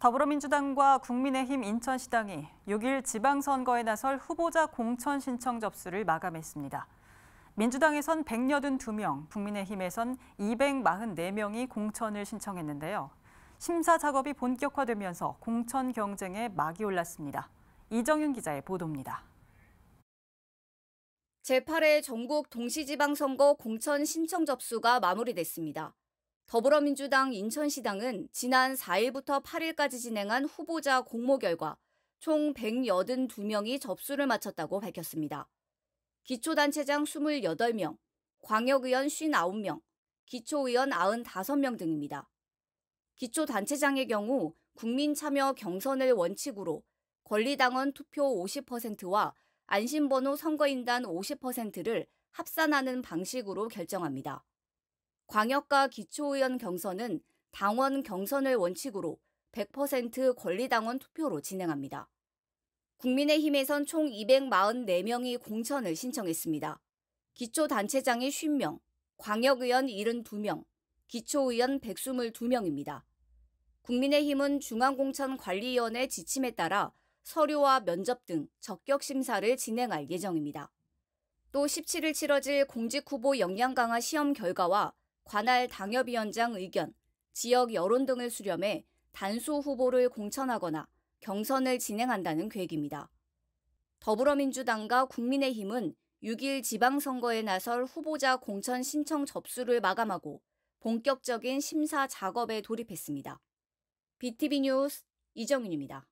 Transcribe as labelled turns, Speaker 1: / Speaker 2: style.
Speaker 1: 더불어민주당과 국민의힘 인천시당이 6일 지방선거에 나설 후보자 공천 신청 접수를 마감했습니다. 민주당에선 182명, 국민의힘에선 244명이 공천을 신청했는데요. 심사 작업이 본격화되면서 공천 경쟁에 막이 올랐습니다. 이정윤 기자의 보도입니다. 제8회 전국 동시지방선거 공천 신청
Speaker 2: 접수가 마무리됐습니다. 더불어민주당 인천시당은 지난 4일부터 8일까지 진행한 후보자 공모 결과 총 182명이 접수를 마쳤다고 밝혔습니다. 기초단체장 28명, 광역의원 59명, 기초의원 95명 등입니다. 기초단체장의 경우 국민참여 경선을 원칙으로 권리당원 투표 50%와 안심번호 선거인단 50%를 합산하는 방식으로 결정합니다. 광역과 기초의원 경선은 당원 경선을 원칙으로 100% 권리당원 투표로 진행합니다. 국민의힘에선 총 244명이 공천을 신청했습니다. 기초단체장이 50명, 광역의원 72명, 기초의원 122명입니다. 국민의힘은 중앙공천관리위원회 지침에 따라 서류와 면접 등 적격 심사를 진행할 예정입니다. 또 17일 치러질 공직후보 역량 강화 시험 결과와 관할 당협위원장 의견, 지역 여론 등을 수렴해 단수 후보를 공천하거나 경선을 진행한다는 계획입니다. 더불어민주당과 국민의힘은 6일 지방선거에 나설 후보자 공천 신청 접수를 마감하고 본격적인 심사 작업에 돌입했습니다.
Speaker 1: BTV 뉴스 이정윤입니다.